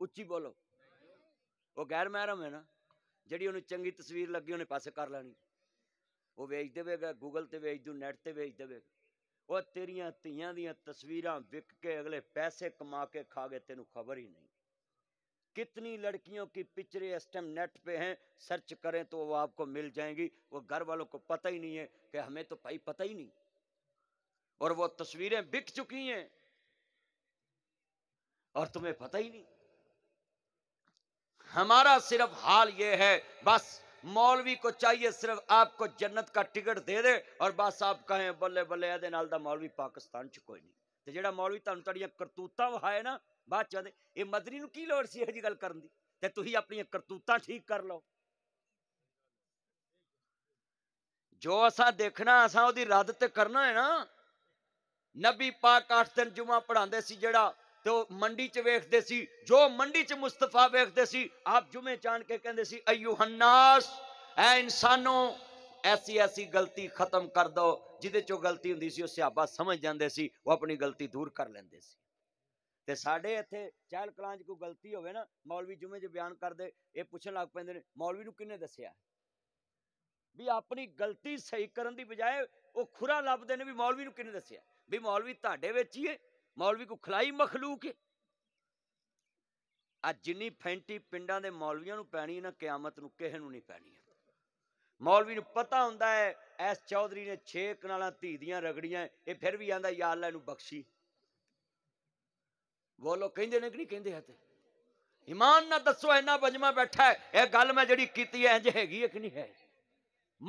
उच्ची बोलो वह गैर महरम है ना जी उन्हें चंकी तस्वीर लगी उन्हें पास कर लैनी वह वेच देगा गूगल पर वेच दू नैट पर वेच देगा वह तेरिया तिया दस्वीर विक के अगले पैसे कमा के खा गए तेन खबर ही नहीं कितनी लड़कियों की पिक्चरें इस टाइम नेट पे हैं सर्च करें तो वो आपको मिल जाएंगी वो घर वालों को पता ही नहीं है कि हमें तो भाई पता ही नहीं और वो तस्वीरें बिक चुकी हैं और तुम्हें पता ही नहीं हमारा सिर्फ हाल ये है बस मौलवी को चाहिए सिर्फ आपको जन्नत का टिकट दे दे और बस आप कहें बल्ले बल्ले ਇਹਦੇ ਨਾਲ ਦਾ ਮੌਲਵੀ ਪਾਕਿਸਤਾਨ 'ਚ ਕੋਈ ਨਹੀਂ ਤੇ ਜਿਹੜਾ ਮੌਲਵੀ ਤੁਹਾਨੂੰ ਤੁਹਾਡੀਆਂ ਕਰਤੂਤਾਂ ਵਹਾਏ ਨਾ ਬਾਅਦ ਚਾਹਦੇ ਇਹ ਮਦਰੀ ਨੂੰ ਕੀ ਲੋੜ ਸੀ ਇਹ ਜੀ ਗੱਲ ਕਰਨ ਦੀ ਤੇ ਤੁਸੀਂ ਆਪਣੀਆਂ ਕਰਤੂਤਾਂ ਠੀਕ ਕਰ ਲਓ ਜੋ ਅਸਾਂ ਦੇਖਣਾ ਅਸਾਂ ਉਹਦੀ ਰੱਦ ਤੇ ਕਰਨਾ ਹੈ ਨਾ ਨਬੀ ਪਾਕ 8 ਦਿਨ ਜੁਮਾ ਪੜਾਉਂਦੇ ਸੀ ਜਿਹੜਾ ਤੇ ਮੰਡੀ 'ਚ ਵੇਖਦੇ ਸੀ ਜੋ ਮੰਡੀ 'ਚ ਮੁਸਤਫਾ ਵੇਖਦੇ ਸੀ ਆਪ ਜੁਮੇ ਚਾਣ ਕੇ ਕਹਿੰਦੇ ਸੀ ਅਯੂ ਹੰਨਾਸ ਐ ਇਨਸਾਨੋ ਐਸੀ ਐਸੀ ਗਲਤੀ ਖਤਮ ਕਰ ਦੋ ਜਿਹਦੇ 'ਚੋਂ ਗਲਤੀ ਹੁੰਦੀ ਸੀ ਉਹ ਸਿਆਬਾ ਸਮਝ ਜਾਂਦੇ ਸੀ ਉਹ ਆਪਣੀ ਗਲਤੀ ਦੂਰ ਕਰ ਲੈਂਦੇ ਸੀ ਤੇ ਸਾਡੇ ਇੱਥੇ ਚਹਿਲ ਕਲਾਂ 'ਚ ਕੋਈ ਗਲਤੀ ਹੋਵੇ ਨਾ ਮੌਲਵੀ ਜੁਮੇ 'ਚ ਬਿਆਨ ਕਰਦੇ ਇਹ ਪੁੱਛਣ ਲੱਗ ਪੈਂਦੇ ਨੇ ਮੌਲਵੀ ਨੂੰ ਕਿੰਨੇ ਦੱਸਿਆ ਵੀ ਆਪਣੀ ਗਲਤੀ ਸਹੀ ਕਰਨ ਦੀ ਬਜਾਏ ਉਹ ਖੁਰਾ ਲੱਭਦੇ ਨੇ ਵੀ ਮੌਲਵੀ ਨੂੰ ਕਿਹਨੇ ਦੱਸਿਆ ਵੀ ਮੌਲਵੀ ਤੁਹਾਡੇ ਵਿੱਚ ਹੀ ਹੈ ਮੌਲਵੀ ਕੋ ਖਲਾਈ ਮਖਲੂਕ ਹੈ ਆ ਜਿੰਨੀ ਫੈਂਟੀ ਪਿੰਡਾਂ ਦੇ ਮੌਲਵੀਆਂ ਨੂੰ ਪੈਣੀ ਨਾ ਕਿਆਮਤ ਨੂੰ ਕਿਸੇ ਨੂੰ ਨਹੀਂ ਪੈਣੀ ਮੌਲਵੀ ਨੂੰ ਪਤਾ ਹੁੰਦਾ ਹੈ ਐਸ ਚੌਧਰੀ ਨੇ 6 ਕਨਾਲਾਂ ਧੀ ਦੀਆਂ ਰਗੜੀਆਂ ਇਹ ਫਿਰ ਵੀ ਆਂਦਾ ਯਾ ਅੱਲਾ ਇਹਨੂੰ ਬਖਸ਼ੀ ਬੋਲੋ ਕਹਿੰਦੇ ਨੇ ਕਿ ਨਹੀਂ ਕਹਿੰਦੇ ਹੈ ਤੇ ਇਮਾਨ ਨਾਲ ਦੱਸੋ ਇੰਨਾ ਬਜਮਾ ਬੈਠਾ ਹੈ ਇਹ ਗੱਲ ਮੈਂ ਜਿਹੜੀ ਕੀਤੀ ਐ ਇੰਜ ਹੈਗੀ ਹੈ ਕਿ ਨਹੀਂ ਹੈ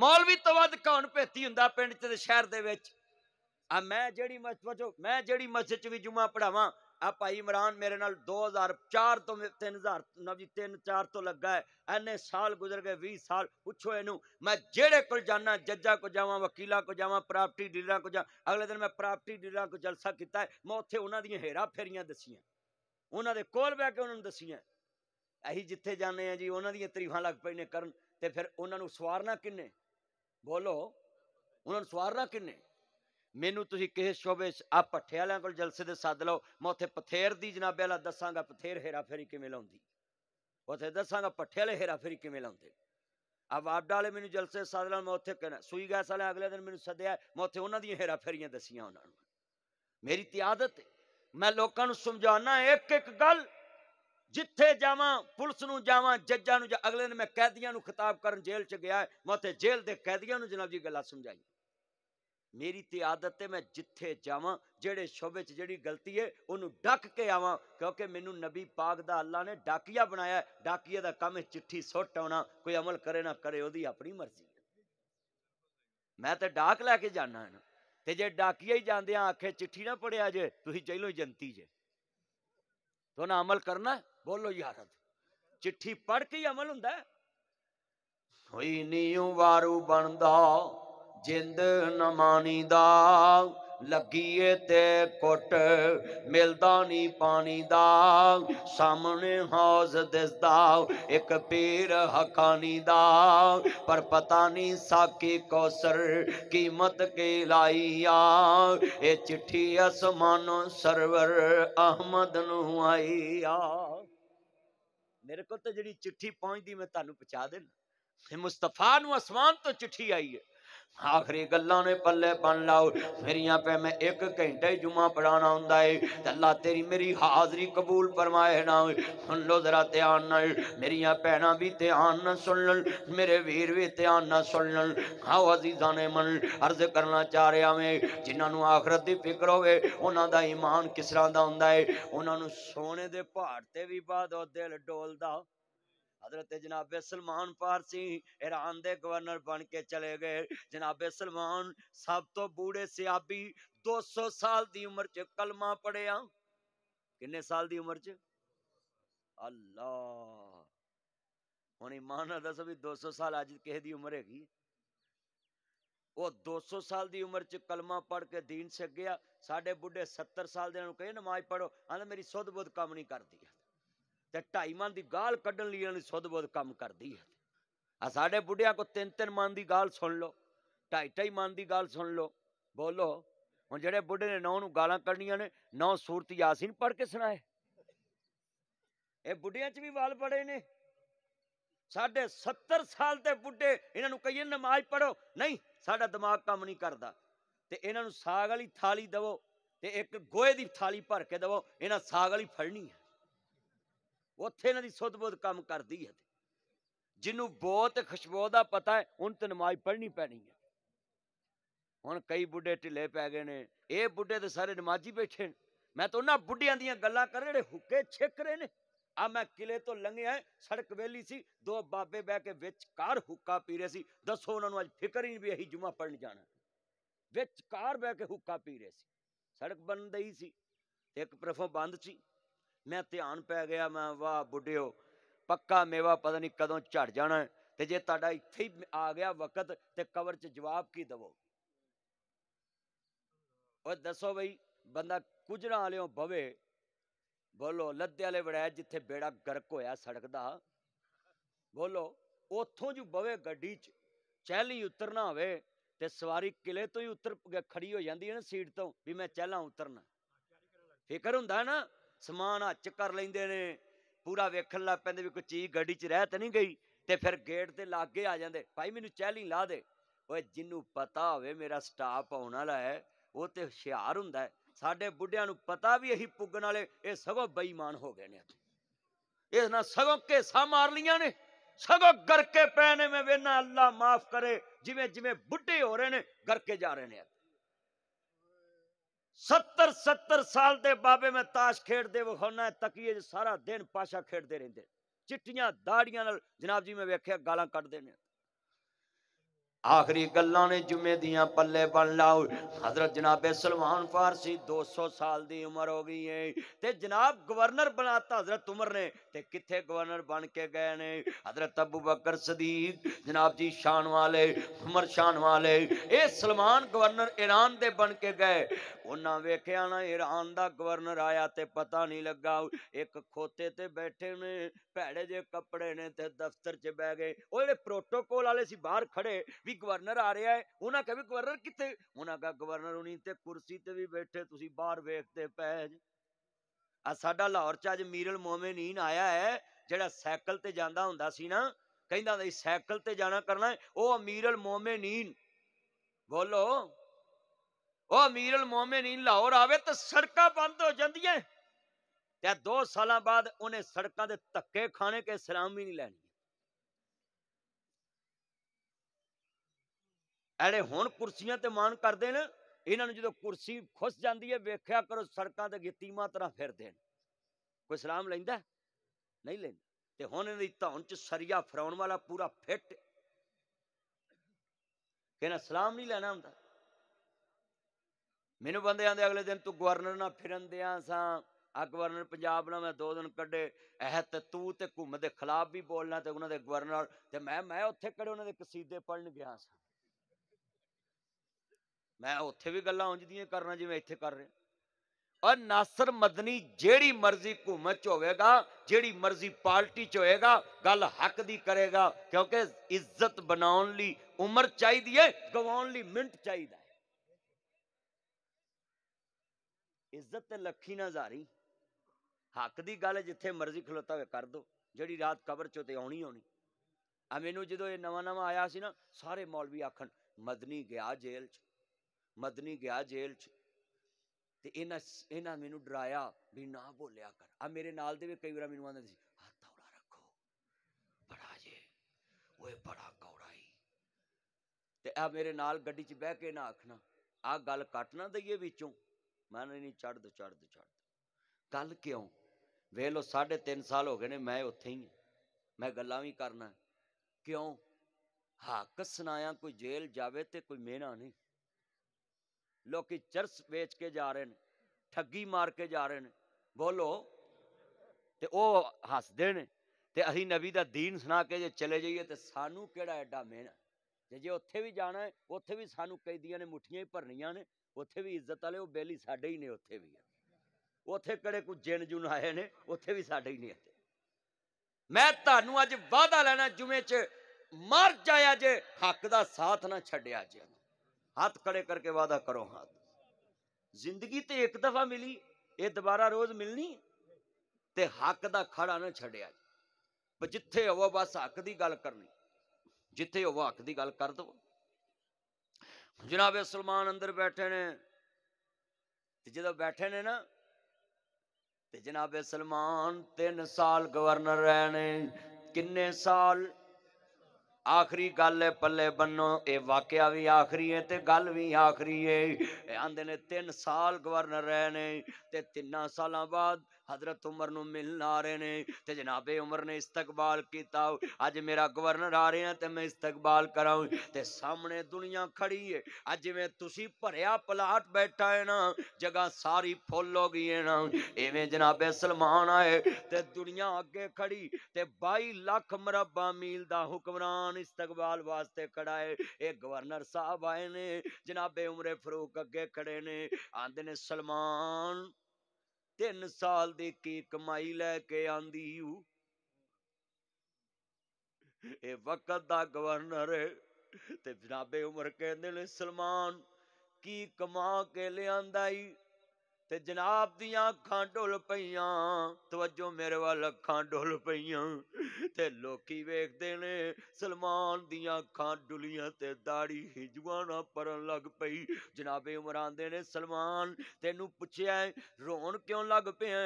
ਮੌਲਵੀ ਤੋਂ ਵੱਧ ਕੌਣ ਭੇਤੀ ਹੁੰਦਾ ਪਿੰਡ 'ਚ ਤੇ ਸ਼ਹਿਰ ਦੇ ਵਿੱਚ ਆ ਮੈਂ ਜਿਹੜੀ ਮਸਜਿਦ ਮੈਂ ਜਿਹੜੀ ਮਸਜਿਦ ਚ ਵੀ ਜੁਮਾ ਪੜਾਵਾਂ ਆ ਭਾਈ ਇਮਰਾਨ ਮੇਰੇ ਨਾਲ 2004 ਤੋਂ 3000 ਨਵਜੀ 3-4 ਤੋਂ ਲੱਗਾ ਹੈ ਐਨੇ ਸਾਲ ਗੁਜ਼ਰ ਗਏ 20 ਸਾਲ ਪੁੱਛੋ ਇਹਨੂੰ ਮੈਂ ਜਿਹੜੇ ਕੋਲ ਜਾਣਾ ਜੱਜਾ ਕੋ ਜਾਵਾਂ ਵਕੀਲਾ ਕੋ ਜਾਵਾਂ ਪ੍ਰਾਪਰਟੀ ਡੀਲਰਾਂ ਕੋ ਜਾ ਅਗਲੇ ਦਿਨ ਮੈਂ ਪ੍ਰਾਪਰਟੀ ਡੀਲਰਾਂ ਕੋ ਜਲਸਾ ਕੀਤਾ ਮੈਂ ਉੱਥੇ ਉਹਨਾਂ ਦੀਆਂ ਹੇਰਾ ਫੇਰੀਆਂ ਦਸੀਆਂ ਉਹਨਾਂ ਦੇ ਕੋਲ ਬੈ ਕੇ ਉਹਨਾਂ ਨੂੰ ਦਸੀਆਂ ਅਹੀਂ ਜਿੱਥੇ ਜਾਂਦੇ ਆ ਜੀ ਉਹਨਾਂ ਦੀਆਂ ਤਰੀਫਾਂ ਲੱਗ ਪਈ ਨੇ ਕਰਨ ਤੇ ਫਿਰ ਉਹਨਾਂ ਨੂੰ ਸਵਾਰਨਾ ਕਿੰਨੇ ਬੋਲੋ ਉਹਨਾਂ ਨੂੰ ਸਵਾਰਨਾ ਕਿੰਨੇ ਮੈਨੂੰ ਤੁਸੀਂ ਕਿਸੇ ਸ਼ੋਬੇ ਆ ਪੱਠੇ ਵਾਲਿਆਂ ਕੋਲ ਜਲਸੇ ਦੇ ਸੱਦ ਲਓ ਮੈਂ ਉੱਥੇ ਪਥੇਰ ਦੀ ਜਨਾਬੇ ਵਾਲਾ ਦੱਸਾਂਗਾ ਪਥੇਰ ਹੇਰਾ ਫੇਰੀ ਕਿਵੇਂ ਲਾਉਂਦੀ ਉੱਥੇ ਦੱਸਾਂਗਾ ਪੱਠੇ ਵਾਲੇ ਹੇਰਾ ਫੇਰੀ ਕਿਵੇਂ ਲਾਉਂਦੇ ਆ ਵਾਪਡਾ ਵਾਲੇ ਮੈਨੂੰ ਜਲਸੇ ਸੱਦ ਲੈਣ ਮੈਂ ਉੱਥੇ ਕਹਿਣਾ ਸੂਈ ਗੈਸ ਵਾਲੇ ਅਗਲੇ ਦਿਨ ਮੈਨੂੰ ਸੱਦਿਆ ਮੈਂ ਉੱਥੇ ਉਹਨਾਂ ਦੀਆਂ ਹੇਰਾ ਫੇਰੀਆਂ ਦਸੀਆਂ ਉਹਨਾਂ ਨੂੰ ਮੇਰੀ ਤੇ ਆਦਤ ਮੈਂ ਲੋਕਾਂ ਨੂੰ ਸਮਝਾਉਣਾ ਇੱਕ ਇੱਕ ਗੱਲ ਜਿੱਥੇ ਜਾਵਾਂ ਪੁਲਿਸ ਨੂੰ ਜਾਵਾਂ ਜੱਜਾਂ ਨੂੰ ਅਗਲੇ ਦਿਨ ਮੈਂ ਕੈਦੀਆਂ ਨੂੰ ਖਿਤਾਬ ਕਰਨ ਜੇਲ੍ਹ 'ਚ ਗਿਆ ਮੈਂ ਉੱਥੇ ਜੇਲ੍ਹ ਦੇ ਕੈਦੀਆਂ ਨੂੰ ਜਨਾਬ ਜੀ ਗੱਲਾਂ ਸਮਝਾਈ ਮੇਰੀ ਤੇ ਆਦਤ ਹੈ ਮੈਂ ਜਿੱਥੇ ਜਾਵਾਂ ਜਿਹੜੇ ਸ਼ੋਬੇ 'ਚ ਜਿਹੜੀ ਗਲਤੀ ਹੈ ਉਹਨੂੰ ਡੱਕ ਕੇ ਆਵਾਂ ਕਿਉਂਕਿ ਮੈਨੂੰ ਨਬੀ ਪਾਕ ਦਾ ਅੱਲਾ ਨੇ ਡਾਕੀਆ ਬਣਾਇਆ ਡਾਕੀਆ ਦਾ ਕੰਮ ਹੈ ਚਿੱਠੀ ਸੁੱਟ ਆਉਣਾ ਕੋਈ ਅਮਲ ਕਰੇ ਨਾ ਕਰੇ ਉਹਦੀ ਆਪਣੀ ਮਰਜ਼ੀ ਹੈ ਮੈਂ ਤਾਂ ਡਾਕ ਲੈ ਕੇ ਜਾਣਾ ਹਾਂ ਤੇ ਜੇ ਡਾਕੀਆ ਹੀ ਜਾਂਦੇ ਆ ਆਖੇ ਚਿੱਠੀ ਨਾ ਪੜਿਆ ਜੇ ਤੁਸੀਂ ਜੈਲੋ ਜੰਤੀ ਜੇ ਤੋ ਨਾ ਅਮਲ ਕਰਨਾ ਬੋਲੋ ਯਾਰਤ ਚਿੱਠੀ ਪੜ ਕੇ ਹੀ ਅਮਲ ਹੁੰਦਾ ਹੋਈ ਨਹੀਂ ਵਾਰੂ ਬਣਦਾ जिंद नमानी दाग लगीए ते कोट मिलदा नी पानी दाग सामने हौज दिसदा एक पीर हकानी दाग पर पता नी साकी कौसर कीमत के लाई आ ए चिट्ठी असमानो सरवर अहमद नू आई आ मेरे को तो जड़ी चिट्ठी पहुंचदी मैं तानू पहुंचा देना मुस्तफा नु आसमान तो चिट्ठी आई है आखरी गलों ने पल्ले बन लाओ मेरिया पे मैं एक घंटे जुमा पढ़ाना होंदा है अल्लाह तेरी मेरी हाजरी कबूल फरमाए ना सुन लो जरा ध्यान न मेरिया भैन भी ध्यान न सुन लन मेरे वीर भी ध्यान न सुन लन आओ अजीजा ने मन अर्ज करना चाह रहा वे जिन्होंने आखरत की फिक्र हो ईमान किस तरह का होंगे है उन्होंने सोने के पहाड़ से भी बाद दिल डोलता हजरत जनाबे सलमान फारसी ईरान के गवर्नर बन के चले गए जनाबे सलमान सब तो बूढ़े सियाबी दो सौ साल की उम्र च कलमा पढ़िया किन्ने साल की उम्र च अल्लाह हूँ ईमान दस भी दो सौ साल अज कि उम्र हैगी वो दो सौ साल की उम्र च कलमा पढ़ के दीन सीख गया साढ़े बुढ़े सत्तर साल दिन कहे नमाज पढ़ो आंदा मेरी सुध बुध कम नहीं करती है ਤੇ ਢਾਈ ਮਨ ਦੀ ਗਾਲ ਕੱਢਣ ਲਈ ਇਹਨਾਂ ਦੀ ਸੁਧ-ਬੋਧ ਕੰਮ ਕਰਦੀ ਹੈ ਆ ਸਾਡੇ ਬੁੱਢਿਆਂ ਕੋ ਤਿੰਨ ਤਿੰਨ ਮਨ ਦੀ ਗਾਲ ਸੁਣ ਲਓ ਢਾਈ ਢਾਈ ਮਨ ਦੀ ਗਾਲ ਸੁਣ ਲਓ ਬੋਲੋ ਹੁਣ ਜਿਹੜੇ ਬੁੱਢੇ ਨੇ ਨੌ ਨੂੰ ਗਾਲਾਂ ਕੱਢਣੀਆਂ ਨੇ ਨੌ ਸੂਰਤ ਯਾਸੀਨ ਪੜ ਕੇ ਸੁਣਾਏ ਇਹ ਬੁੱਢਿਆਂ 'ਚ ਵੀ ਵਾਲ ਪੜੇ ਨੇ ਸਾਡੇ 70 ਸਾਲ ਦੇ ਬੁੱਢੇ ਇਹਨਾਂ ਨੂੰ ਕਹੀਏ ਨਮਾਜ਼ ਪੜੋ ਨਹੀਂ ਸਾਡਾ ਦਿਮਾਗ ਕੰਮ ਨਹੀਂ ਕਰਦਾ ਤੇ ਇਹਨਾਂ ਨੂੰ ਸਾਗ ਵਾਲੀ ਥਾਲੀ ਦਵੋ ਤੇ ਇੱਕ ਗੋਏ ਦੀ ਥਾਲੀ ਭਰ ਕੇ ਦਵੋ ਇਹਨਾਂ ਸਾਗ ਵਾਲੀ ਫੜਨੀ ਹੈ ਉੱਥੇ ਇਹਨਾਂ ਦੀ ਸੁਧ-ਬੋਧ ਕੰਮ ਕਰਦੀ ਹੈ ਜਿਹਨੂੰ ਬਹੁਤ ਖੁਸ਼ਬੂ ਦਾ ਪਤਾ ਹੈ ਹੁਣ ਤੇ ਨਮਾਜ਼ ਪੜ੍ਹਨੀ ਪੈਣੀ ਹੈ ਹੁਣ ਕਈ ਬੁੱਢੇ ਢਿੱਲੇ ਪੈ ਗਏ ਨੇ ਇਹ ਬੁੱਢੇ ਤੇ ਸਾਰੇ ਨਮਾਜ਼ੀ ਬੈਠੇ ਨੇ ਮੈਂ ਤਾਂ ਉਹਨਾਂ ਬੁੱਢਿਆਂ ਦੀਆਂ ਗੱਲਾਂ ਕਰ ਜਿਹੜੇ ਹੁੱਕੇ ਛਿੱਕ ਰਹੇ ਨੇ ਆ ਮੈਂ ਕਿਲੇ ਤੋਂ ਲੰਘਿਆ ਸੜਕ ਵੇਲੀ ਸੀ ਦੋ ਬਾਬੇ ਬਹਿ ਕੇ ਵਿੱਚ ਕਾਰ ਹੁੱਕਾ ਪੀ ਰਹੇ ਸੀ ਦੱਸੋ ਉਹਨਾਂ ਨੂੰ ਅੱਜ ਫਿਕਰ ਹੀ ਨਹੀਂ ਵੀ ਅਸੀਂ ਜੁਮਾ ਪੜਨ ਜਾਣਾ ਵਿੱਚ ਕਾਰ ਬਹਿ ਕੇ ਹੁੱਕਾ ਪੀ ਰਹੇ ਸੀ ਸੜਕ ਬੰਦ ਹੀ ਸੀ ਤੇ ਇੱਕ ਪਰਫੋਂ ਬੰਦ ਸੀ ਮੈਂ ਧਿਆਨ ਪੈ ਗਿਆ ਮੈਂ ਵਾਹ ਬੁੱਢਿਓ ਪੱਕਾ ਮੇਵਾ ਪਤਾ ਨਹੀਂ ਕਦੋਂ ਝੜ ਜਾਣਾ ਤੇ ਜੇ ਤੁਹਾਡਾ ਇੱਥੇ ਹੀ ਆ ਗਿਆ ਵਕਤ ਤੇ ਕਬਰ 'ਚ ਜਵਾਬ ਕੀ ਦਵੋ ਉਹ ਦੱਸੋ ਬਈ ਬੰਦਾ ਕੁਜਰਾ ਵਾਲਿਓ ਬਵੇ ਬੋਲੋ ਲੱਦੇ ਵਾਲੇ ਵੜਾਇ ਜਿੱਥੇ ਬੇੜਾ ਗਰਕ ਹੋਇਆ ਸੜਕ ਦਾ ਬੋਲੋ ਉਥੋਂ ਜੂ ਬਵੇ ਗੱਡੀ 'ਚ ਚੈਲੀ ਉਤਰਨਾ ਹੋਵੇ ਤੇ ਸਵਾਰੀ ਕਿਲੇ ਤੋਂ ਹੀ ਉਤਰ ਖੜੀ ਹੋ ਜਾਂਦੀ ਹੈ ਨਾ ਸੀਟ ਤੋਂ ਵੀ ਮੈਂ ਚਹਿਲਾਂ ਉਤਰਨਾ ਫਿਕਰ ਹੁੰਦਾ ਨਾ ਸਮਾਨ ਹੱਚ ਕਰ ਲੈਂਦੇ ਨੇ ਪੂਰਾ ਵੇਖਣ ਲੱਗ ਪੈਂਦੇ ਵੀ ਕੋਈ ਚੀਜ਼ ਗੱਡੀ 'ਚ ਰਹਿ ਤਾਂ ਨਹੀਂ ਗਈ ਤੇ ਫਿਰ ਗੇਟ ਤੇ ਲਾਗੇ ਆ ਜਾਂਦੇ ਭਾਈ ਮੈਨੂੰ ਚੈਲੀ ਲਾ ਦੇ ਓਏ ਜਿੰਨੂੰ ਪਤਾ ਹੋਵੇ ਮੇਰਾ ਸਟਾਫ ਆਉਣ ਵਾਲਾ ਹੈ ਉਹ ਤੇ ਹੁਸ਼ਿਆਰ ਹੁੰਦਾ ਸਾਡੇ ਬੁੱਢਿਆਂ ਨੂੰ ਪਤਾ ਵੀ ਅਹੀ ਪੁੱਗਣ ਵਾਲੇ ਇਹ ਸਗੋਂ ਬੇਈਮਾਨ ਹੋ ਗਏ ਨੇ ਇਸ ਨਾਲ ਸਗੋਂ ਸਾ ਮਾਰ ਲੀਆਂ ਨੇ ਸਗੋਂ ਗਰਕੇ ਪੈ ਨੇ ਮੈਂ ਵੇਨਾ ਅੱਲਾ ਮਾਫ ਕਰੇ ਜਿਵੇਂ ਜਿਵੇਂ ਬੁੱਢੇ ਹੋ ਰਹੇ ਨੇ ਗਰਕੇ ਜਾ ਰਹੇ ਨੇ सत्तर सत्तर साल के बाबे ਮੈਂ ताश ਖੇਡਦੇ ਵਿਖਾਉਣਾ ਤਕੀਏ ਸਾਰਾ ਦਿਨ ਪਾਸ਼ਾ ਖੇਡਦੇ ਰਹਿੰਦੇ ਚਿੱਟੀਆਂ ਦਾੜੀਆਂ ਨਾਲ ਜਨਾਬ ਜੀ ਮੈਂ ਵੇਖਿਆ ਗਾਲਾਂ ਕੱਢਦੇ ਨੇ आखिरी गलों ने जुमे दिया पले बन लाओ हजरत जनाबे सलमान फारसी 200 साल की उम्र हो गई है ते जनाब गवर्नर बनाता हजरत उमर ने ते किथे गवर्नर बन के गए ने हजरत अबू बकर सदीक जनाब जी शान वाले उमर शान वाले ये सलमान गवर्नर ईरान दे बन के गए ਉਹਨਾਂ ਵੇਖਿਆ ਨਾ ਈਰਾਨ ਦਾ ਗਵਰਨਰ ਆਇਆ ਤੇ ਪਤਾ ਨਹੀਂ ਲੱਗਾ ਇੱਕ ਖੋਤੇ ਤੇ ਬੈਠੇ ਨੇ ਭੈੜੇ ਜੇ ਕੱਪੜੇ ਨੇ ਤੇ ਦਫ਼ਤਰ 'ਚ ਬਹਿ ਗਏ ਉਹ ਜਿਹੜੇ ਪ੍ਰੋਟੋਕੋਲ ਵਾਲੇ ਸੀ ਬਾਹਰ ਖੜੇ ਵੀ ਗਵਰਨਰ ਆ ਰਿਹਾ ਹੈ ਉਹਨਾਂ ਕਹੇ ਵੀ ਗਵਰਨਰ ਕਿੱਥੇ ਉਹਨਾਂ ਕਹਾ ਗਵਰਨਰ ਉਨੀ ਤੇ ਕੁਰਸੀ ਤੇ ਵੀ ਬੈਠੇ ਤੁਸੀਂ ਬਾਹਰ ਵੇਖਦੇ ਪਏ ਆ ਸਾਡਾ ਲਾਹੌਰ 'ਚ ਅੱਜ ਮੀਰਲ ਮੋਮਿਨੀਨ ਆਇਆ ਹੈ ਜਿਹੜਾ ਸਾਈਕਲ ਤੇ ਜਾਂਦਾ ਹੁੰਦਾ ਸੀ ਨਾ ਕਹਿੰਦਾ ਹੁੰਦਾ ਸਾਈਕਲ ਤੇ ਜਾਣਾ ਕਰਨਾ ਉਹ ਅਮੀਰਲ ਮੋਮਿਨੀਨ ਬੋਲੋ ਉਹ ਅਮੀਰ ਅਲ ਮੂਮਿਨਿਨ ਲਾਹੌਰ ਆਵੇ ਤਾਂ ਸੜਕਾਂ ਬੰਦ ਹੋ ਜਾਂਦੀਆਂ ਤੇ 2 ਸਾਲਾਂ ਬਾਅਦ ਉਹਨੇ ਸੜਕਾਂ ਦੇ ਧੱਕੇ ਖਾਣੇ ਕੇ ਸਲਾਮ ਵੀ ਨਹੀਂ ਲੈਣੀ ਐੜੇ ਹੁਣ ਕੁਰਸੀਆਂ ਤੇ ਮਾਨ ਕਰਦੇ ਨੇ ਇਹਨਾਂ ਨੂੰ ਜਦੋਂ ਕੁਰਸੀ ਖੁੱਸ ਜਾਂਦੀ ਹੈ ਵੇਖਿਆ ਕਰੋ ਸੜਕਾਂ ਤੇ ਯਤੀਮਾਂ ਤਰ੍ਹਾਂ ਫਿਰਦੇ ਨੇ ਕੋਈ ਸਲਾਮ ਲੈਂਦਾ ਨਹੀਂ ਲੈਂਦਾ ਤੇ ਹੁਣ ਇਹਨਾਂ ਦੀ ਧੌਣ ਚ ਸਰੀਆ ਫਰਾਉਣ ਵਾਲਾ ਪੂਰਾ ਫਿੱਟ ਕਹਿੰਦਾ ਸਲਾਮ ਨਹੀਂ ਲੈਣਾ ਹੁੰਦਾ ਮੈਨੂੰ ਬੰਦੇ ਆਂਦੇ ਅਗਲੇ ਦਿਨ ਤੂੰ ਗਵਰਨਰ ਨਾਲ ਫਿਰਨ ਦਿਆਂ ਸਾਂ ਆ ਗਵਰਨਰ ਪੰਜਾਬ ਨਾਲ ਮੈਂ ਦੋ ਦਿਨ ਕੱਢੇ ਇਹ ਤੇ ਤੂੰ ਤੇ ਘੁੰਮ ਦੇ ਖਿਲਾਫ ਵੀ ਬੋਲਣਾ ਤੇ ਉਹਨਾਂ ਦੇ ਗਵਰਨਰ ਤੇ ਮੈਂ ਮੈਂ ਉੱਥੇ ਕੜੇ ਉਹਨਾਂ ਦੇ ਕਸੀਦੇ ਪੜਨ ਗਿਆ ਸਾਂ ਮੈਂ ਉੱਥੇ ਵੀ ਗੱਲਾਂ ਉਂਝਦੀਆਂ ਕਰਨਾ ਜਿਵੇਂ ਇੱਥੇ ਕਰ ਰਿਹਾ ਔਰ ਨਾਸਰ ਮਦਨੀ ਜਿਹੜੀ ਮਰਜ਼ੀ ਚ ਹੋਵੇਗਾ ਜਿਹੜੀ ਮਰਜ਼ੀ ਪਾਰਟੀ ਚ ਹੋਏਗਾ ਗੱਲ ਹੱਕ ਦੀ ਕਰੇਗਾ ਕਿਉਂਕਿ ਇੱਜ਼ਤ ਬਣਾਉਣ ਲਈ ਉਮਰ ਚਾਹੀਦੀ ਹੈ ਗਵਾਉਣ ਲਈ ਮਿੰਟ ਚਾਹੀਦਾ ਇੱਜ਼ਤ ਤੇ ਲੱਖੀ ਨਾ ਜ਼ਾਰੀ ਹੱਕ ਦੀ ਗੱਲ ਜਿੱਥੇ ਮਰਜ਼ੀ ਖਲੋਤਾ ਹੋਵੇ ਕਰ ਦੋ ਜਿਹੜੀ ਰਾਤ ਕਬਰ ਚੋਂ ਤੇ ਆਉਣੀ ਆਉਣੀ ਆ ਮੈਨੂੰ ਜਦੋਂ ਇਹ ਨਵਾਂ ਨਵਾਂ ਆਇਆ ਸੀ ਨਾ ਸਾਰੇ ਮੌਲਵੀ ਆਖਣ ਮਦਨੀ ਗਿਆ ਜੇਲ੍ਹ 'ਚ ਮਦਨੀ ਗਿਆ ਜੇਲ੍ਹ 'ਚ ਤੇ ਇਹਨਾਂ ਇਹਨਾਂ ਮੈਨੂੰ ਡਰਾਇਆ ਵੀ ਨਾ ਬੋਲਿਆ ਕਰ ਆ ਮੇਰੇ ਨਾਲ ਦੇ ਵੀ ਕਈ ਵਾਰ ਮੈਨੂੰ ਆਂਦੇ ਸੀ ਹੱਥ ਥੋੜਾ ਰੱਖੋ ਬੜਾ ਜੇ ਓਏ ਬੜਾ ਕੌੜਾਈ ਤੇ ਆ ਮੇਰੇ ਨਾਲ ਗੱਡੀ 'ਚ ਬਹਿ ਕੇ ਨਾ ਆਖਣਾ ਆ ਗੱਲ ਕੱਟ ਨਾ ਦਈਏ ਵਿੱਚੋਂ मैंने नहीं ਛੱਡ ਦੋ ਛੱਡ ਦੋ ਛੱਡ ਦੋ ਗੱਲ ਕਿਉਂ ਵੇਖ ਲੋ 3.5 ਸਾਲ ਹੋ ਗਏ ਨੇ ਮੈਂ ਉੱਥੇ ਹੀ ਮੈਂ ਗੱਲਾਂ ਵੀ ਕਰਨਾ ਕਿਉਂ ਹੱਕ ਸੁਣਾਇਆ ਕੋਈ ਜੇਲ੍ਹ ਜਾਵੇ ਤੇ ਕੋਈ ਮਿਹਨਾ ਨਹੀਂ ਲੋਕੀ ਚਰਸ ਵੇਚ ਕੇ ਜਾ ਰਹੇ ਨੇ ਠੱਗੀ ਮਾਰ ਕੇ ਜਾ ਰਹੇ ਨੇ ਬੋਲੋ ਤੇ ਉਹ ਹੱਸਦੇ ਨੇ ਤੇ ਅਸੀਂ ਨਬੀ ਦਾ ਦੀਨ ਸੁਣਾ ਕੇ ਜੇ ਚਲੇ ਜਾਈਏ ਤੇ ਸਾਨੂੰ ਕਿਹੜਾ ਐਡਾ ਮਿਹਨਾ ਤੇ ਜੇ ਉੱਥੇ ਵੀ ਜਾਣਾ ਹੈ ਉੱਥੇ ਵੀ ਸਾਨੂੰ ਕੈਦੀਆਂ ਨੇ ਮੁੱਠੀਆਂ ਹੀ ਭਰਨੀਆਂ ਨੇ ਉੱਥੇ ਵੀ ਇੱਜ਼ਤ ਵਾਲੇ ਉਹ ਬੇਲੀ ਸਾਡੇ ਹੀ ਨੇ ਉੱਥੇ ਵੀ ਉੱਥੇ ਕਿਹੜੇ ਕੋਈ ਜਿੰਨ ਜੁਨ ਆਏ ਨੇ ਉੱਥੇ ਵੀ ਸਾਡੇ ਹੀ ਨੇ ਮੈਂ ਤੁਹਾਨੂੰ ਅੱਜ ਵਾਅਦਾ ਲੈਣਾ ਜੁਮੇ 'ਚ ਮਰ ਜਾਇਆ ਜੇ ਹੱਕ ਦਾ ਸਾਥ ਨਾ ਛੱਡਿਆ ਜੇ ਹੱਥ ਖੜੇ ਕਰਕੇ ਵਾਅਦਾ ਕਰੋ ਹੱਥ ਜ਼ਿੰਦਗੀ ਤੇ ਇੱਕ ਦਫਾ ਮਿਲੀ ਇਹ ਦੁਬਾਰਾ ਰੋਜ਼ ਮਿਲਣੀ ਤੇ ਹੱਕ ਦਾ ਖੜਾ ਨਾ ਛੱਡਿਆ ਜੇ ਜਿੱਥੇ ਹੋਵੋ ਬਸ ਹੱਕ ਦੀ ਗੱਲ ਕਰਨੀ ਜਿੱਥੇ ਹੋਵੋ ਹੱਕ ਦੀ ਗੱਲ ਕਰ ਦਵੋ जनाब सलमान अंदर बैठे ने जो बैठे ने ना ते जनाब सलमान तीन साल गवर्नर रहे ने किन्ने साल आखिरी गल है पल्ले बनो ये वाकया भी आखरी है ते गल भी आखरी है आंदे ने तीन साल गवर्नर रहे ने तिना साल बाद हजरत उमर न रहे ने जनाबे उमर ने इस्तकबाल किया अज मेरा गवर्नर आ रहा है ते मैं इस्तकबाल करा ते सामने दुनिया खड़ी है अज में तुसी भरिया प्लाट बैठा है ना जगह सारी फुल हो गई है ना इवें जनाबे सलमान आए तो दुनिया अगे खड़ी ते बाई लख मरबा मील का हुक्मरान इस्तकबाल वास्ते खड़ा है ये गवर्नर साहब आए ने जनाबे उमरे फरूक अगे खड़े ने आंदे ने सलमान ਤਿੰਨ ਸਾਲ ਦੇ ਕੇ ਕਮਾਈ ਲੈ ਕੇ ਆਂਦੀ ਹੂ ਇਹ ਵਕਤ ਦਾ ਗਵਰਨਰ ਤੇ ਜਨਾਬੇ ਉਮਰ ਕਹਿੰਦੇ ਨੇ ਸਲਮਾਨ ਕੀ ਕਮਾ ਕੇ ਲਿਆਂਦਾ ਈ ਤੇ ਜਨਾਬ ਦੀਆਂ ਅੱਖਾਂ ਡੁੱਲ ਪਈਆਂ ਤਵੱਜੋ ਮੇਰੇ ਵੱਲ ਅੱਖਾਂ ਡੁੱਲ ਪਈਆਂ ਤੇ ਲੋਕੀ ਵੇਖਦੇ ਨੇ ਸਲਮਾਨ ਦੀਆਂ ਅੱਖਾਂ ਡੁੱਲੀਆਂ ਤੇ ਦਾੜੀ ਹਿਜਵਾਣਾ ਪਰਨ ਲੱਗ ਪਈ ਜਨਾਬੇ ਉਮਰ ਆਂਦੇ ਨੇ ਸਲਮਾਨ ਤੈਨੂੰ ਪੁੱਛਿਆ ਰੋਣ ਕਿਉਂ ਲੱਗ ਪਿਆ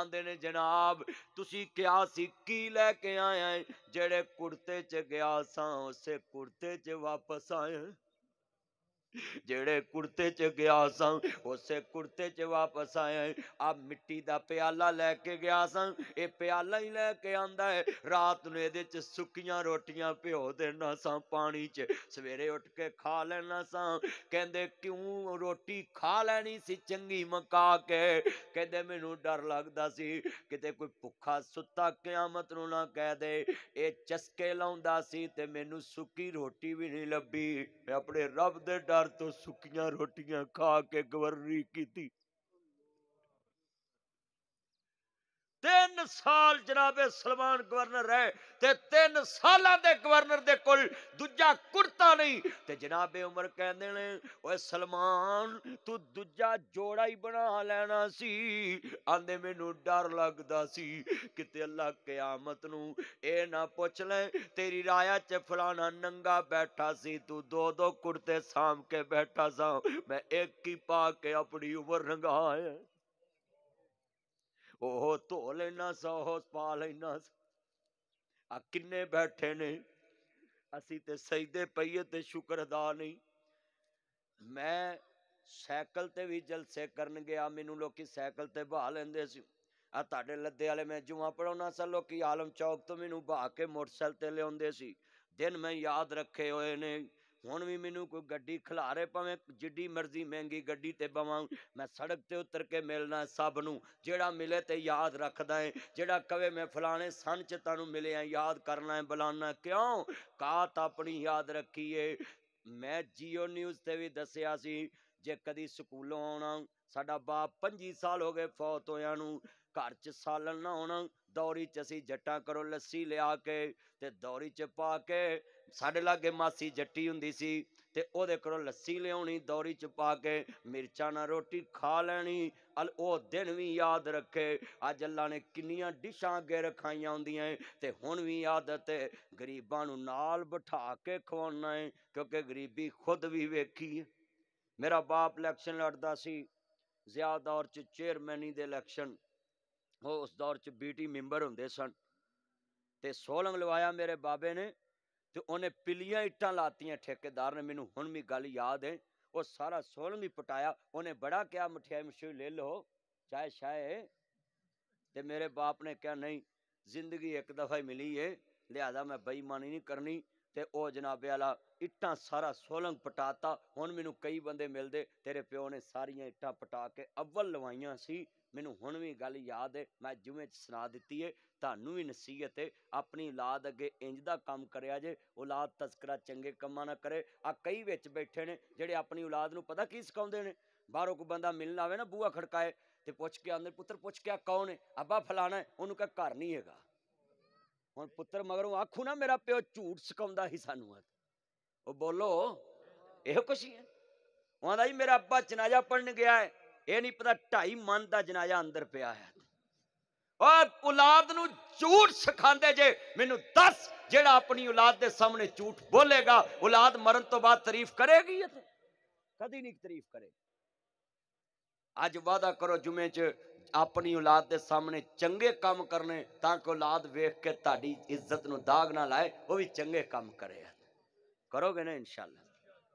ਆਂਦੇ ਨੇ ਜਨਾਬ ਤੁਸੀਂ ਕਿਹਾ ਸੀ ਕੀ ਲੈ ਕੇ ਆਇਆ ਜਿਹੜੇ ਕੁੜਤੇ 'ਚ ਗਿਆ ਸਾਂ ਉਸੇ ਕੁੜਤੇ 'ਚ ਵਾਪਸ ਆਇਆ ਜਿਹੜੇ ਕੁੜਤੇ 'ਚ ਗਿਆ ਸਾਂ ਉਸੇ ਕੁੜਤੇ 'ਚ ਵਾਪਸ ਆਇਆ ਆ ਮਿੱਟੀ ਦਾ ਪਿਆਲਾ ਲੈ ਕੇ ਗਿਆ ਸਾਂ ਇਹ ਪਿਆਲਾ ਹੀ ਲੈ ਕੇ ਆਂਦਾ ਹੈ ਰਾਤ ਨੂੰ ਇਹਦੇ 'ਚ ਸੁੱਕੀਆਂ ਰੋਟੀਆਂ ਭਿਓ ਦੇਣਾ ਸਾਂ ਪਾਣੀ 'ਚ ਸਵੇਰੇ ਉੱਠ ਕੇ ਖਾ ਲੈਣਾ ਸਾਂ ਕਹਿੰਦੇ ਕਿਉਂ ਰੋਟੀ ਖਾ ਲੈਣੀ ਸੀ ਚੰਗੀ ਮਕਾ ਕੇ ਕਹਿੰਦੇ ਮੈਨੂੰ ਡਰ ਲੱਗਦਾ ਸੀ ਕਿਤੇ ਕੋਈ ਭੁੱਖਾ ਸੁੱਤਾ ਕਿਆਮਤ ਨੂੰ ਨਾ ਕਹਿ ਦੇ ਇਹ ਚਸਕੇ ਲਾਉਂਦਾ ਸੀ ਤੇ ਮੈਨੂੰ ਸੁੱਕੀ ਰੋਟੀ ਵੀ ਨਹੀਂ ਲੱਭੀ ਮੈਂ ਆਪਣੇ ਰੱਬ ਦੇ ਡਰ तो सुखिया रोटियां खा के गवर्री की थी ਤਿੰਨ ਸਾਲ ਜਨਾਬ ਸਲਮਾਨ ਗਵਰਨਰ ਰਹੇ ਤੇ ਤਿੰਨ ਸਾਲਾਂ ਦੇ ਗਵਰਨਰ ਦੇ ਕੋਲ ਦੂਜਾ ਕੁਰਤਾ ਨਹੀਂ ਤੇ ਜਨਾਬ ਉਮਰ ਕਹਿੰਦੇ ਨੇ ਓਏ ਸਲਮਾਨ ਤੂੰ ਦੂਜਾ ਜੋੜਾ ਹੀ ਬਣਾ ਲੈਣਾ ਸੀ ਆਂਦੇ ਮੈਨੂੰ ਡਰ ਲੱਗਦਾ ਸੀ ਕਿਤੇ ਅੱਲਾ ਕਿਆਮਤ ਨੂੰ ਇਹ ਨਾ ਪੁੱਛ ਲੈ ਤੇਰੀ ਰਾਇਆ 'ਚ ਫਲਾਣਾ ਨੰਗਾ ਬੈਠਾ ਸੀ ਤੂੰ ਦੋ ਦੋ ਕੁਰਤੇ ਸਾਮ ਕੇ ਬੈਠਾ ਸਾਂ ਮੈਂ ਇੱਕ ਹੀ ਪਾ ਕੇ ਆਪਣੀ ਉਮਰ ਰੰਗਾਇਆ ਉਹ ਧੋ ਲੈਣਾ ਸੌ ਪਾ ਲੈਣਾ ਆ ਕਿੰਨੇ ਬੈਠੇ ਨੇ ਅਸੀਂ ਤੇ ਸਜਦੇ ਪਈਏ ਤੇ ਸ਼ੁਕਰ ਅਦਾ ਨਹੀਂ ਮੈਂ ਸਾਈਕਲ ਤੇ ਵੀ ਜਲਸੇ ਕਰਨ ਗਿਆ ਮੈਨੂੰ ਲੋਕੀ ਸਾਈਕਲ ਤੇ ਬਹਾ ਲੈਂਦੇ ਸੀ ਆ ਤੁਹਾਡੇ ਲੱਦੇ ਵਾਲੇ ਮੈਂ ਜੁਆ ਪੜਾਉਣਾ ਸਾਂ ਲੋਕੀ ਆਲਮ ਚੌਕ ਤੋਂ ਮੈਨੂੰ ਬਹਾ ਕੇ ਮੋਟਰਸਾਈਕਲ ਤੇ ਲਿਆਉਂਦੇ ਸੀ ਦਿਨ ਮੈਂ ਯਾਦ ਰੱਖੇ ਹੋਏ ਨੇ ਹੁਣ ਵੀ ਮੈਨੂੰ ਕੋਈ ਗੱਡੀ ਖਿਲਾਰੇ ਭਾਵੇਂ ਜਿੱਡੀ ਮਰਜ਼ੀ ਮਹਿੰਗੀ ਗੱਡੀ ਤੇ ਬਵਾਂ ਮੈਂ ਸੜਕ ਤੇ ਉਤਰ ਕੇ ਮਿਲਣਾ ਸਭ ਨੂੰ ਜਿਹੜਾ ਮਿਲੇ ਤੇ ਯਾਦ ਰੱਖਦਾ ਏ ਜਿਹੜਾ ਕਵੇ ਮੈਂ ਫਲਾਣੇ ਸਨ ਚ ਤੁਹਾਨੂੰ ਮਿਲਿਆ ਯਾਦ ਕਰਨਾ ਏ ਬੁਲਾਣਾ ਕਿਉਂ ਕਾਤ ਆਪਣੀ ਯਾਦ ਰੱਖੀਏ ਮੈਂ ਜੀਓ ਨਿਊਜ਼ ਤੇ ਵੀ ਦੱਸਿਆ ਸੀ ਜੇ ਕਦੀ ਸਕੂਲੋਂ ਆਉਣਾ ਸਾਡਾ ਬਾਪ 25 ਸਾਲ ਹੋ ਗਏ ਫੌਤ ਹੋਇਆ ਨੂੰ ਘਰ 'ਚ ਸਾਲਣ ਨਾ ਹੋਣਾ ਦੌਰੀ 'ਚ ਅਸੀਂ ਜੱਟਾਂ ਕਰੋ ਲੱਸੀ ਲਿਆ ਕੇ ਤੇ ਦੌਰੀ 'ਚ ਪਾ ਕੇ ਸਾਡੇ ਲਾਗੇ ਮਾਸੀ ਜੱਟੀ ਹੁੰਦੀ ਸੀ ਤੇ ਉਹਦੇ ਕੋਲ ਲੱਸੀ ਲਿਆਉਣੀ ਦੌਰੀ ਚ ਪਾ ਕੇ ਮਿਰਚਾਂ ਨਾਲ ਰੋਟੀ ਖਾ ਲੈਣੀ ਅਲ ਉਹ ਦਿਨ ਵੀ ਯਾਦ ਰੱਖੇ ਅੱਜ ਅੱਲਾ ਨੇ ਕਿੰਨੀਆਂ ਡਿਸ਼ਾਂ ਅੱਗੇ ਰਖਾਈਆਂ ਹੁੰਦੀਆਂ ਤੇ ਹੁਣ ਵੀ ਆਦਤ ਹੈ ਗਰੀਬਾਂ ਨੂੰ ਨਾਲ ਬਿਠਾ ਕੇ ਖਵਾਉਣਾ ਹੈ ਕਿਉਂਕਿ ਗਰੀਬੀ ਖੁਦ ਵੀ ਵੇਖੀ ਹੈ ਮੇਰਾ ਬਾਪ ਇਲੈਕਸ਼ਨ ਲੜਦਾ ਸੀ ਜ਼ਿਆਦਾ ਦੌਰ ਚ ਚੇਅਰਮੈਨੀ ਦੇ ਇਲੈਕਸ਼ਨ ਉਹ ਉਸ ਦੌਰ ਚ ਬੀਟੀ ਮੈਂਬਰ ਹੁੰਦੇ ਸਨ ਤੇ ਸੋਲੰਗ ਲਵਾਇਆ ਮੇਰੇ ਬਾਬੇ ਨੇ ਤੇ ਉਹਨੇ ਪਿਲੀਆਂ ਇੱਟਾਂ ਲਾਤੀਆਂ ਠੇਕੇਦਾਰ ਨੇ ਮੈਨੂੰ ਹੁਣ ਵੀ ਗੱਲ ਯਾਦ ਹੈ ਉਹ ਸਾਰਾ ਸੋਲਮ ਹੀ ਪਟਾਇਆ ਉਹਨੇ ਬੜਾ ਕਿਹਾ ਮਠਿਆਈ ਮਸ਼ੂ ਲੈ ਲਓ ਚਾਹੇ ਸ਼ਾਏ ਤੇ ਮੇਰੇ ਬਾਪ ਨੇ ਕਿਹਾ ਨਹੀਂ ਜ਼ਿੰਦਗੀ ਇੱਕ ਦਫਾ ਹੀ ਮਿਲੀ ਏ ਲਿਆਦਾ ਮੈਂ ਬੇਈਮਾਨੀ ਨਹੀਂ ਕਰਨੀ ਤੇ ਉਹ ਜਨਾਬੇ ਵਾਲਾ ਇੱਟਾਂ ਸਾਰਾ ਸੋਲੰਗ ਪਟਾਤਾ ਹੁਣ ਮੈਨੂੰ ਕਈ ਬੰਦੇ ਮਿਲਦੇ ਤੇਰੇ ਪਿਓ ਨੇ ਸਾਰੀਆਂ ਇੱਟਾਂ ਪਟਾ ਕੇ ਅਵਲ ਲਵਾਈਆਂ ਸੀ ਮੈਨੂੰ ਹੁਣ ਵੀ ਗੱਲ ਯਾਦ ਹੈ ਮੈਂ ਜਿਵੇਂ ਸੁਣਾ ਦਿੱਤੀ ਏ ਤੁਹਾਨੂੰ ਵੀ ਨਸੀਹਤ ਹੈ ਆਪਣੀ ਔਲਾਦ ਅੱਗੇ ਇੰਜ ਦਾ ਕੰਮ ਕਰਿਆ ਜੇ ਔਲਾਦ ਤਸਕਰਾ ਚੰਗੇ ਕੰਮਾਂ ਨਾ ਕਰੇ ਆ ਕਈ ਵਿੱਚ ਬੈਠੇ ਨੇ ਜਿਹੜੇ ਆਪਣੀ ਔਲਾਦ ਨੂੰ ਪਤਾ ਕੀ ਸਿਖਾਉਂਦੇ ਨੇ ਬਾਹਰੋਂ ਕੋ ਬੰਦਾ ਮਿਲਣ ਆਵੇ ਨਾ ਬੂਆ ਖੜਕਾਏ ਤੇ ਪੁੱਛ ਕੇ ਆਂਦੇ ਪੁੱਤਰ ਪੁੱਛ ਕੇ ਕੌਣ ਹੈ ਅੱਬਾ ਫਲਾਣਾ ਉਹਨੂੰ ਕਹ ਘਰ ਨਹੀਂ ਹੈਗਾ ਹੁਣ ਪੁੱਤਰ ਮਗਰੋਂ ਆਖੂ ਨਾ ਮੇਰਾ ਪਿਓ ਝੂਠ ਸਿਖਾਉਂਦਾ ਹੀ ਸਾਨੂੰ ਉਹ ਬੋਲੋ ਇਹੋ ਕੁਛ ਹੀ ਹੈ ਉਹਦਾ ਜੀ ਮੇਰਾ ਅੱਬਾ ਜਨਾਜ਼ਾ ਪੜਨ ਗਿਆ ਹੈ ਇਹ ਨਹੀਂ ਪਤਾ ਢਾਈ ਮਨ ਦਾ ਜਨਾਜ਼ਾ ਅੰਦਰ ਪਿਆ ਹੈ ਔਰ ਔਲਾਦ ਨੂੰ ਝੂਠ ਸਿਖਾਉਂਦੇ ਜੇ ਮੈਨੂੰ ਦੱਸ ਜਿਹੜਾ ਆਪਣੀ ਔਲਾਦ ਦੇ ਸਾਹਮਣੇ ਝੂਠ ਬੋਲੇਗਾ ਔਲਾਦ ਮਰਨ ਤੋਂ ਬਾਅਦ ਤਾਰੀਫ ਕਰੇਗੀ ਇਹ ਕਦੀ ਨਹੀਂ ਤਾਰੀਫ ਕਰੇ ਅੱਜ ਵਾਦਾ ਕਰੋ ਜੁਮੇ 'ਚ ਆਪਣੀ ਔਲਾਦ ਦੇ ਸਾਹਮਣੇ ਚੰਗੇ ਕੰਮ ਕਰਨੇ ਤਾਂ ਕਿ ਔਲਾਦ ਵੇਖ ਕੇ ਤੁਹਾਡੀ ਇੱਜ਼ਤ ਨੂੰ ਦਾਗ ਨਾ ਲਾਏ ਉਹ ਵੀ ਚੰਗੇ ਕੰਮ ਕਰੇ ਕਰੋਗੇ ਨਾ ਇਨਸ਼ਾਅੱਲਾ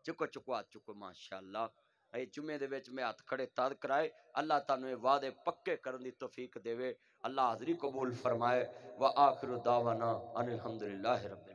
ਚੁੱਕੋ ਚੁੱਕਵਾ ਚੁੱਕੋ ਮਾਸ਼ਾਅੱਲਾ ਇਹ ਜੁਮੇ ਦੇ ਵਿੱਚ ਮੈਂ ਹੱਥ ਖੜੇ ਤਦ ਕਰਾਏ ਅੱਲਾ ਤੁਹਾਨੂੰ ਇਹ ਵਾਅਦੇ ਪੱਕੇ ਕਰਨ ਦੀ ਤੌਫੀਕ ਦੇਵੇ ਅੱਲਾ ਹਾਜ਼ਰੀ ਕਬੂਲ ਫਰਮਾਏ ਵਾ ਆਖਿਰ ਦਾਵਾਨਾ ਅਨਿਲਹਮਦੁਲਿਲਾਹ ਰੱਬ